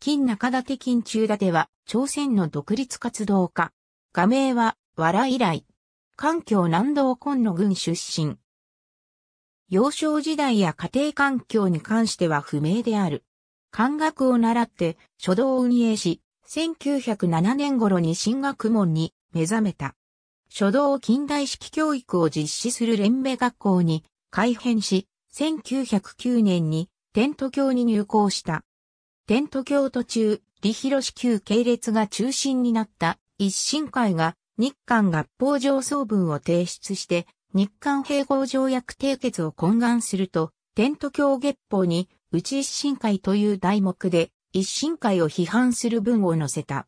金中立金中立は、朝鮮の独立活動家。画名は、藁以来。環境南道昆の軍出身。幼少時代や家庭環境に関しては不明である。漢学を習って書道を運営し、1907年頃に進学門に目覚めた。書道近代式教育を実施する連盟学校に改編し、1909年にテント教に入校した。テント教途中、李広志旧系列が中心になった一審会が日韓合法上層文を提出して、日韓併合条約締結を懇願すると、テント教月報に、内一審会という題目で、一審会を批判する文を載せた。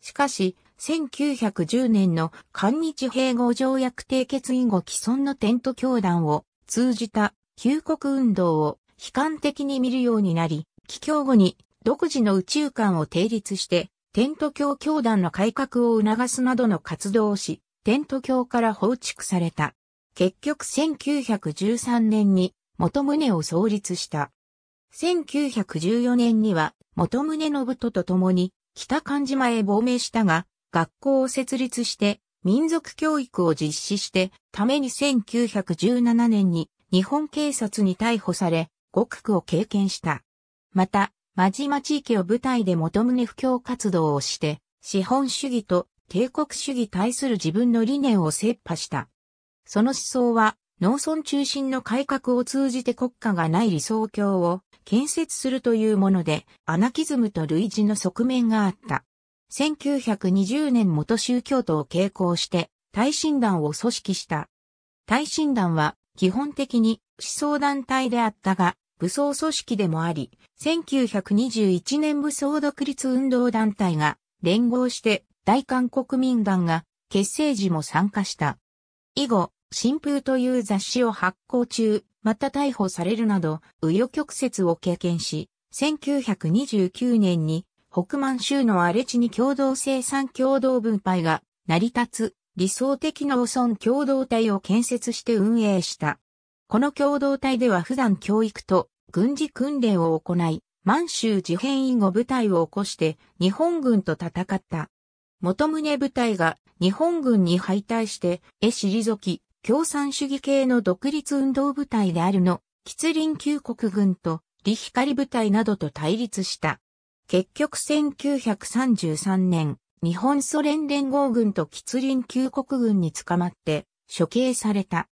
しかし、1910年の韓日併合条約締結以後既存のテント教団を通じた旧国運動を悲観的に見るようになり、帰郷後に独自の宇宙観を定立して、テント教教団の改革を促すなどの活動をし、テント教から放逐された。結局1913年に元宗を創立した。1914年には元宗信人と共に北漢島へ亡命したが、学校を設立して民族教育を実施してために1917年に日本警察に逮捕され、極苦を経験した。また、真島地域を舞台で元むね布教活動をして、資本主義と帝国主義対する自分の理念を切破した。その思想は、農村中心の改革を通じて国家がない理想郷を建設するというもので、アナキズムと類似の側面があった。1920年元宗教徒を傾向して、大診団を組織した。大診団は、基本的に思想団体であったが、武装組織でもあり、1921年武装独立運動団体が連合して大韓国民団が結成時も参加した。以後、新風という雑誌を発行中、また逮捕されるなど、紆余曲折を経験し、1929年に北満州の荒れ地に共同生産共同分配が成り立つ理想的農村共同体を建設して運営した。この共同体では普段教育と軍事訓練を行い、満州事変以後部隊を起こして日本軍と戦った。元宗部隊が日本軍に敗退して、え退き、共産主義系の独立運動部隊であるの、吉林旧国軍と、李光部隊などと対立した。結局1933年、日本ソ連連合軍と吉林旧国軍に捕まって処刑された。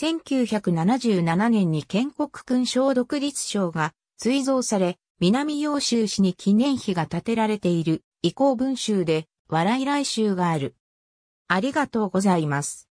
1977年に建国勲章独立章が追贈され、南洋州市に記念碑が建てられている、遺構文集で、笑い来週がある。ありがとうございます。